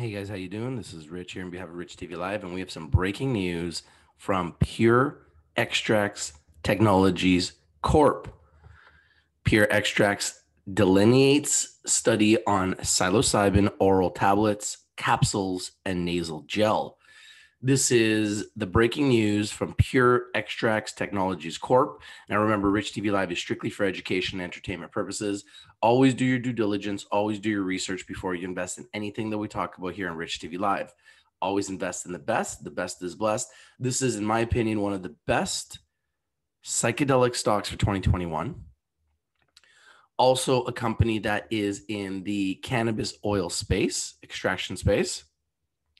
Hey guys, how you doing? This is Rich here on behalf of Rich TV Live, and we have some breaking news from Pure Extracts Technologies Corp. Pure Extracts delineates study on psilocybin oral tablets, capsules, and nasal gel. This is the breaking news from Pure Extracts Technologies Corp. Now, remember, Rich TV Live is strictly for education and entertainment purposes. Always do your due diligence, always do your research before you invest in anything that we talk about here on Rich TV Live. Always invest in the best. The best is blessed. This is, in my opinion, one of the best psychedelic stocks for 2021. Also, a company that is in the cannabis oil space, extraction space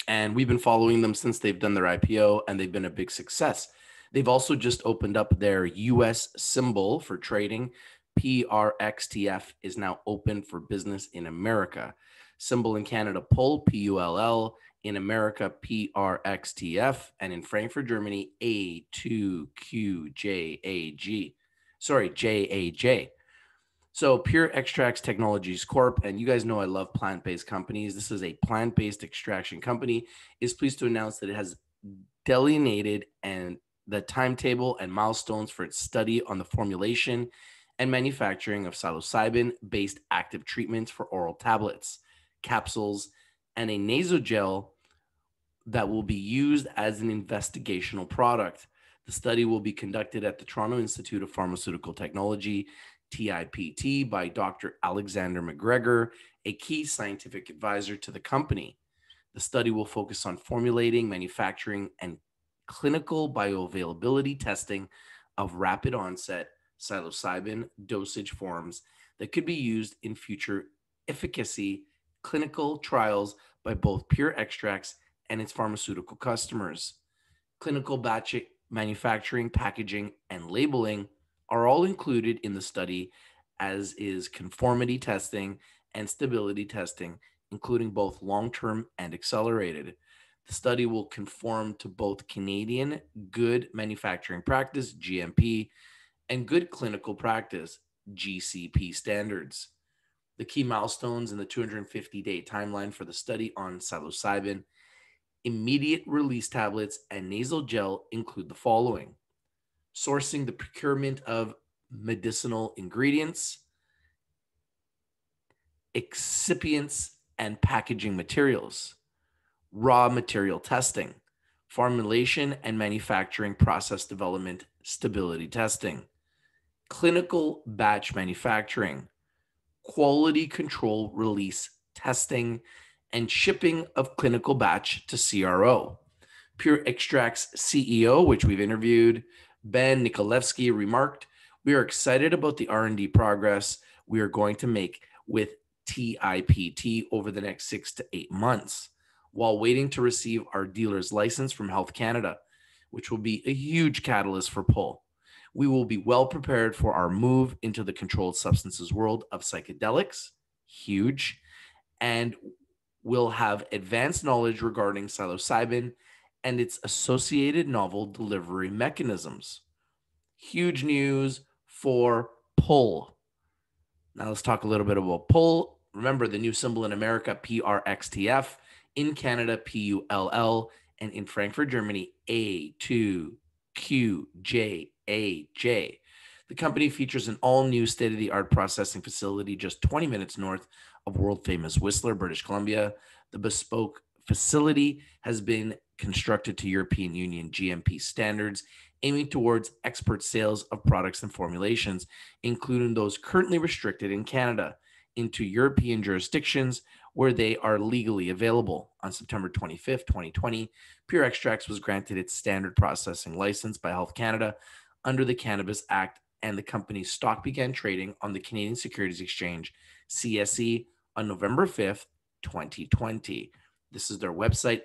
and we've been following them since they've done their IPO and they've been a big success. They've also just opened up their US symbol for trading. PRXTF is now open for business in America. Symbol in Canada, PULL, P U L L. In America, PRXTF. And in Frankfurt, Germany, A2QJAG. Sorry, JAJ. So, Pure Extracts Technologies Corp, and you guys know I love plant based companies. This is a plant based extraction company, is pleased to announce that it has delineated and the timetable and milestones for its study on the formulation and manufacturing of psilocybin based active treatments for oral tablets, capsules, and a nasogel that will be used as an investigational product. The study will be conducted at the Toronto Institute of Pharmaceutical Technology TIPT by Dr. Alexander McGregor, a key scientific advisor to the company. The study will focus on formulating, manufacturing, and clinical bioavailability testing of rapid onset psilocybin dosage forms that could be used in future efficacy clinical trials by both Pure Extracts and its pharmaceutical customers. Clinical batch manufacturing, packaging, and labeling are all included in the study, as is conformity testing and stability testing, including both long term and accelerated. The study will conform to both Canadian Good Manufacturing Practice, GMP, and Good Clinical Practice, GCP standards. The key milestones in the 250 day timeline for the study on psilocybin, immediate release tablets, and nasal gel include the following sourcing the procurement of medicinal ingredients, excipients and packaging materials, raw material testing, formulation and manufacturing process development stability testing, clinical batch manufacturing, quality control release testing, and shipping of clinical batch to CRO. Pure Extracts CEO, which we've interviewed, Ben Nikolevsky remarked, "We are excited about the R&D progress we are going to make with TIPT over the next 6 to 8 months while waiting to receive our dealer's license from Health Canada, which will be a huge catalyst for pull. We will be well prepared for our move into the controlled substances world of psychedelics, huge, and we will have advanced knowledge regarding psilocybin and its associated novel delivery mechanisms. Huge news for pull. Now let's talk a little bit about pull. Remember the new symbol in America, PRXTF, in Canada, PULL, and in Frankfurt, Germany, A2QJAJ. The company features an all new state of the art processing facility just 20 minutes north of world famous Whistler, British Columbia. The bespoke facility has been constructed to European Union GMP standards, aiming towards export sales of products and formulations, including those currently restricted in Canada, into European jurisdictions where they are legally available. On September 25, 2020, Pure Extracts was granted its standard processing license by Health Canada under the Cannabis Act, and the company's stock began trading on the Canadian Securities Exchange, CSE, on November 5, 2020. This is their website,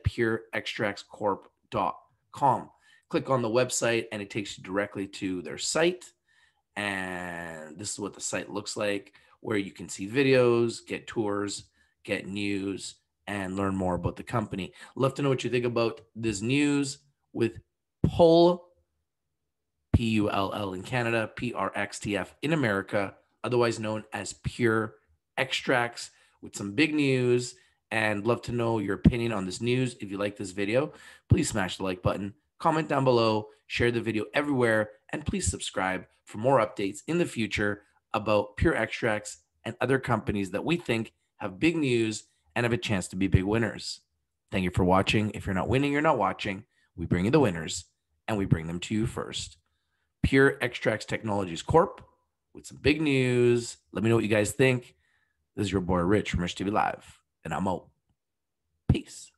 pureextractscorp.com. Click on the website and it takes you directly to their site. And this is what the site looks like, where you can see videos, get tours, get news, and learn more about the company. Love to know what you think about this news with Pull, P U L L in Canada, P R X T F in America, otherwise known as Pure Extracts, with some big news and love to know your opinion on this news. If you like this video, please smash the like button, comment down below, share the video everywhere, and please subscribe for more updates in the future about Pure Extracts and other companies that we think have big news and have a chance to be big winners. Thank you for watching. If you're not winning, you're not watching. We bring you the winners and we bring them to you first. Pure Extracts Technologies Corp with some big news. Let me know what you guys think. This is your boy Rich from Rich TV Live and I'm out. Peace.